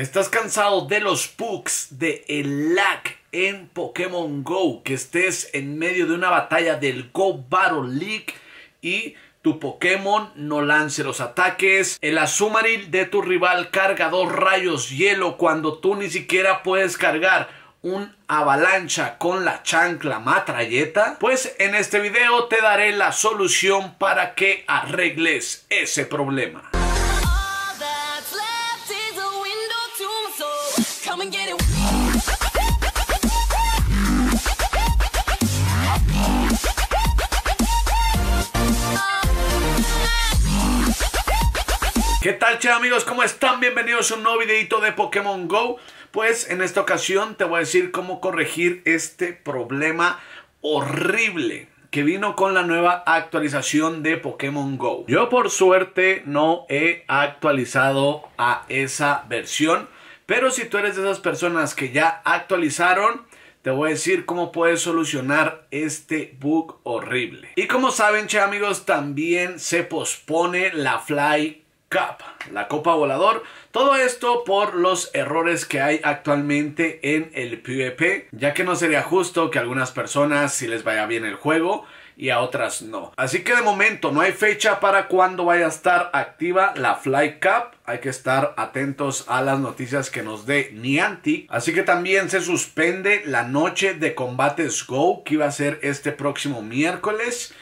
¿Estás cansado de los pugs de el lag en Pokémon Go? Que estés en medio de una batalla del Go Battle League y tu Pokémon no lance los ataques. El Azumarill de tu rival carga dos rayos hielo cuando tú ni siquiera puedes cargar un avalancha con la chancla Matrayeta? Pues en este video te daré la solución para que arregles ese problema. ¿Qué tal, che amigos? ¿Cómo están? Bienvenidos a un nuevo videito de Pokémon GO. Pues en esta ocasión te voy a decir cómo corregir este problema horrible que vino con la nueva actualización de Pokémon GO. Yo por suerte no he actualizado a esa versión, pero si tú eres de esas personas que ya actualizaron, te voy a decir cómo puedes solucionar este bug horrible. Y como saben, che amigos, también se pospone la Fly Cup, la Copa Volador. Todo esto por los errores que hay actualmente en el PvP, ya que no sería justo que a algunas personas si les vaya bien el juego y a otras no. Así que de momento no hay fecha para cuando vaya a estar activa la Fly Cup. Hay que estar atentos a las noticias que nos dé Niantic. Así que también se suspende la noche de combates Go que iba a ser este próximo miércoles.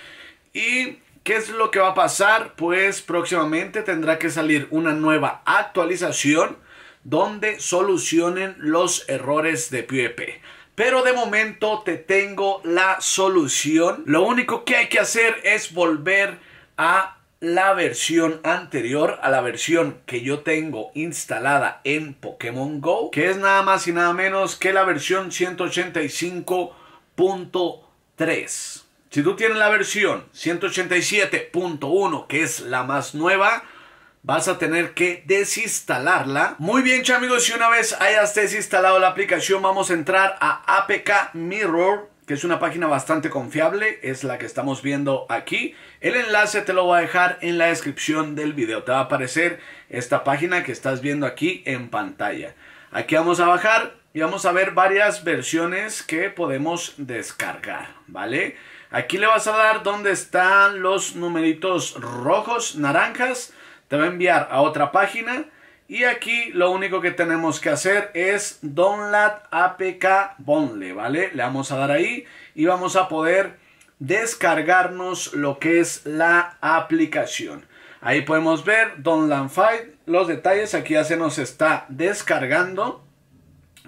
Y ¿Qué es lo que va a pasar? Pues próximamente tendrá que salir una nueva actualización donde solucionen los errores de PvP. E Pero de momento te tengo la solución. Lo único que hay que hacer es volver a la versión anterior, a la versión que yo tengo instalada en Pokémon Go, que es nada más y nada menos que la versión 185.3. Si tú tienes la versión 187.1, que es la más nueva, vas a tener que desinstalarla. Muy bien, amigos, y una vez hayas desinstalado la aplicación, vamos a entrar a APK Mirror, que es una página bastante confiable, es la que estamos viendo aquí. El enlace te lo voy a dejar en la descripción del video. Te va a aparecer esta página que estás viendo aquí en pantalla. Aquí vamos a bajar y vamos a ver varias versiones que podemos descargar, ¿vale? Aquí le vas a dar donde están los numeritos rojos, naranjas, te va a enviar a otra página y aquí lo único que tenemos que hacer es download apk bonle, ¿vale? Le vamos a dar ahí y vamos a poder descargarnos lo que es la aplicación. Ahí podemos ver download file, los detalles, aquí ya se nos está descargando.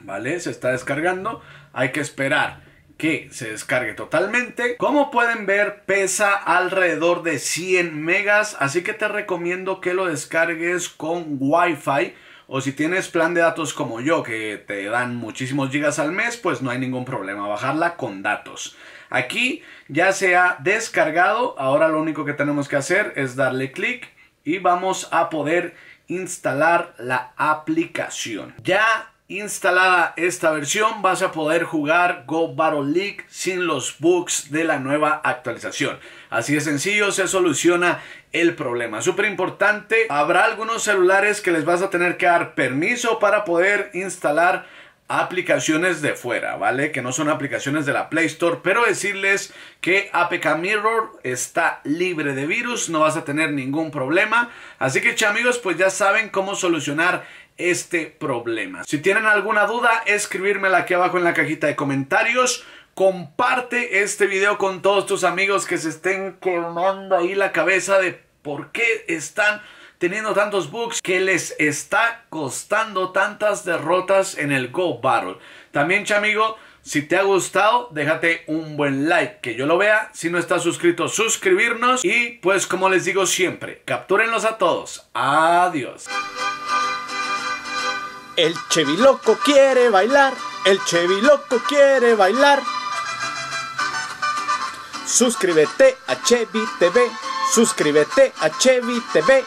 ¿Vale? Se está descargando. Hay que esperar que se descargue totalmente. Como pueden ver, pesa alrededor de 100 megas. Así que te recomiendo que lo descargues con Wi-Fi. O si tienes plan de datos como yo, que te dan muchísimos gigas al mes, pues no hay ningún problema bajarla con datos. Aquí ya se ha descargado, ahora lo único que tenemos que hacer es darle clic y vamos a poder instalar la aplicación. Ya Instalada esta versión vas a poder jugar Go Battle League sin los bugs de la nueva actualización. Así de sencillo se soluciona el problema. Súper importante, habrá algunos celulares que les vas a tener que dar permiso para poder instalar aplicaciones de fuera, ¿vale? Que no son aplicaciones de la Play Store, pero decirles que APK Mirror está libre de virus, no vas a tener ningún problema. Así que, amigos, pues ya saben cómo solucionar este problema. Si tienen alguna duda, escribírmela aquí abajo en la cajita de comentarios. Comparte este video con todos tus amigos que se estén coronando ahí la cabeza de por qué están teniendo tantos bugs que les está costando tantas derrotas en el Go Battle. También, chamigo, si te ha gustado, déjate un buen like, que yo lo vea. Si no estás suscrito, suscribirnos. Y pues como les digo siempre, captúrenlos a todos. Adiós. El cheviloco quiere bailar, el cheviloco quiere bailar. Suscríbete a Chevy TV, suscríbete a Chevy TV.